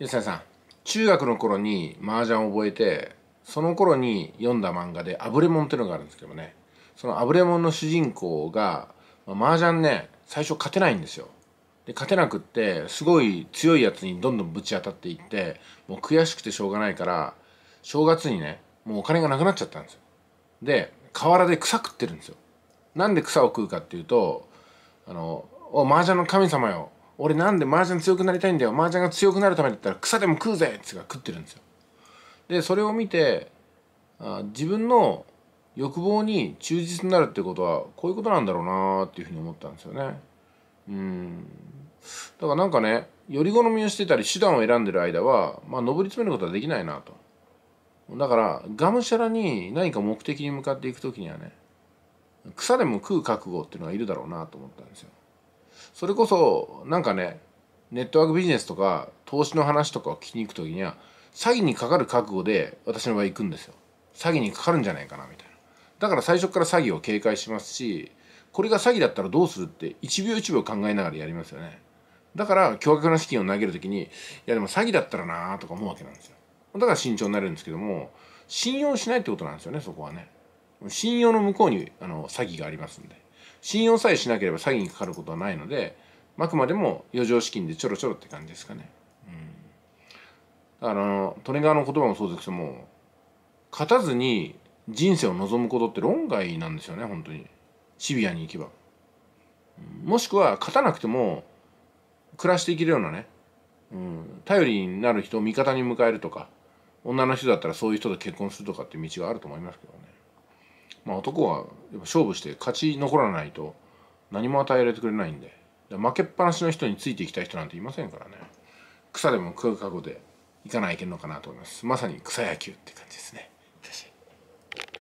吉田さん中学の頃に麻雀を覚えてその頃に読んだ漫画で「あぶれもん」っていうのがあるんですけどねその「あぶれもん」の主人公が、まあ、麻雀ね最初勝てないんですよで勝てなくってすごい強いやつにどんどんぶち当たっていってもう悔しくてしょうがないから正月にねもうお金がなくなっちゃったんですよで河原で草食ってるんですよなんで草を食うかっていうとあの「お麻雀の神様よ俺なんで麻雀強くなりたいんだよ麻雀が強くなるためだったら草でも食うぜって食ってるんですよでそれを見てあ自分の欲望に忠実になるってことはこういうことなんだろうなっていうふうに思ったんですよねうんだからなんかねより好みをしてたり手段を選んでる間はまあ上り詰めることはできないなとだからがむしゃらに何か目的に向かっていく時にはね草でも食う覚悟っていうのがいるだろうなと思ったんですよそれこそなんかねネットワークビジネスとか投資の話とかを聞きに行く時には詐欺にかかる覚悟で私の場合行くんですよ詐欺にかかるんじゃないかなみたいなだから最初から詐欺を警戒しますしこれが詐欺だったらどうするって1秒1秒考えながらやりますよねだから巨額な資金を投げる時にいやでも詐欺だったらなーとか思うわけなんですよだから慎重になれるんですけども信用しないってことなんですよねそこはね信用の向こうにあの詐欺がありますんで信用さえしなければ詐欺にかかることはないのであくまでも余剰資金でちょろちょろって感じですかね。うん、あの利根川の言葉もそうですけども勝たずに人生を望むことって論外なんですよね本当にシビアに行けば。もしくは勝たなくても暮らしていけるようなね、うん、頼りになる人を味方に迎えるとか女の人だったらそういう人と結婚するとかって道があると思いますけどね。まあ、男はやっぱ勝負して勝ち残らないと何も与えられてくれないんで負けっぱなしの人についていきたい人なんていませんからね草でも食う覚悟でいかないけんのかなと思いますまさに草野球って感じですね